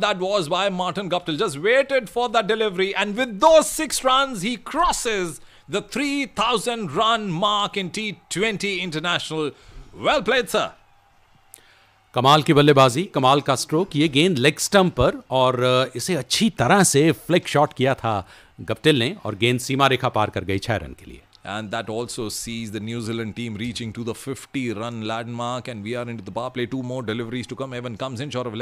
that was why Martin Guptill just waited for that delivery. And with those six runs, he crosses the 3,000 run mark in T20 International. Well played, sir. कमाल की बल्लेबाजी कमाल का stroke ये गेंद leg stump पर और इसे अच्छी तरह से फ्लिक शॉट किया था गप्टिल ने और गेंद सीमा रेखा पार कर गई छह रन के लिए And that also sees the New Zealand team reaching to the 50 run landmark. And we are into the power play. Two more deliveries to come. Evan comes in short of